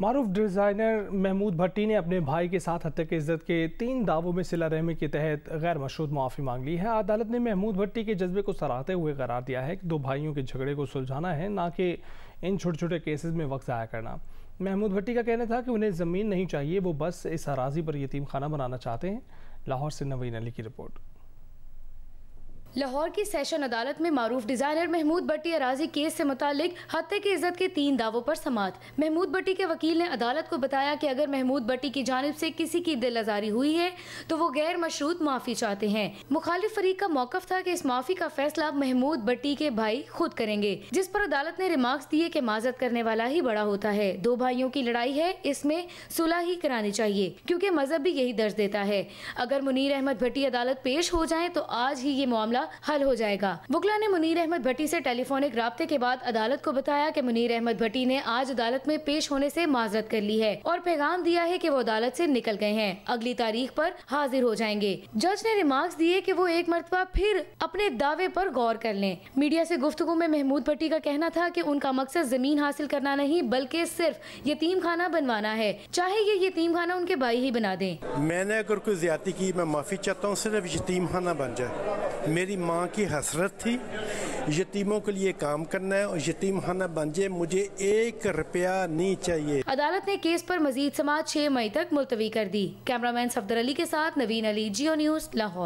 मारूफ designer Mahmood भट्टी ने अपने भाई के साथ हत्या की इज्जत के तीन दावों में सिला रहमी के तहत गैर मशरूद माफ़ी मांग ली है अदालत ने महमूद भट्टी के जज्बे को सराहते हुए करार दिया है कि दो भाइयों के झगड़े को सुलझाना है ना कि इन छोटे छोटे केसेस में वक्त ज़ाया करना महमूद भट्टी का कहना था कि उन्हें ज़मीन नहीं चाहिए वो बस इस हराजी पर यतीम खाना बनाना चाहते हैं लाहौर से नवीन अली की रिपोर्ट लाहौर की सेशन अदालत में मारूफ डिजाइनर महमूद भट्टी अराजी केस से मुतालिक हत्या की इज्जत के तीन दावों पर समात महमूद भट्टी के वकील ने अदालत को बताया कि अगर महमूद भट्टी की जानब से किसी की दिल आजारी हुई है तो वो गैर मशरूत माफी चाहते हैं मुखालिफ फरीक का मौकफ था कि इस माफी का फैसला महमूद भट्टी के भाई खुद करेंगे जिस पर अदालत ने रिमार्क दिए की माजत करने वाला ही बड़ा होता है दो भाइयों की लड़ाई है इसमें सुलह ही करानी चाहिए क्यूँकी मजहब भी यही दर्ज देता है अगर मुनीर अहमद भट्टी अदालत पेश हो जाए तो आज ही ये मामला हल हो जाएगा बुगला ने मुनीर अहमद भट्टी से टेलीफोनिक रबते के बाद अदालत को बताया कि मुनीर अहमद भट्टी ने आज अदालत में पेश होने से माजरत कर ली है और पैगाम दिया है कि वो अदालत से निकल गए हैं अगली तारीख पर हाजिर हो जाएंगे जज ने रिमार्क दिए कि वो एक मरतबा फिर अपने दावे पर गौर कर लें मीडिया से गुफ्तगु में महमूद भट्टी का कहना था कि उनका मकसद जमीन हासिल करना नहीं बल्कि सिर्फ यतीम खाना बनवाना है चाहे ये यतीम खाना उनके भाई ही बना दे मैंने अगर कोई ज्यादा की मैं माफी चाहता हूँ सिर्फ यतीम खाना बन जाए मेरी मेरी माँ की हसरत थी यतीमों के लिए काम करना है और यतीम खाना बन जाए मुझे एक रुपया नहीं चाहिए अदालत ने केस पर मजीद समाज छह मई तक मुलतवी कर दी कैमरामैन सफदर अली के साथ नवीन अली जियो न्यूज लाहौर